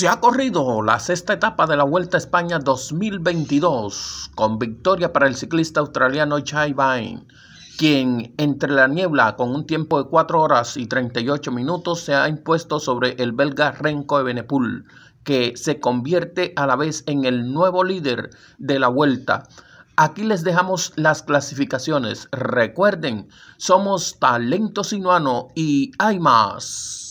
Se ha corrido la sexta etapa de la Vuelta a España 2022 con victoria para el ciclista australiano Chai Bain, quien entre la niebla con un tiempo de 4 horas y 38 minutos se ha impuesto sobre el belga Renko de que se convierte a la vez en el nuevo líder de la Vuelta. Aquí les dejamos las clasificaciones. Recuerden, somos Talento Sinoano y hay más.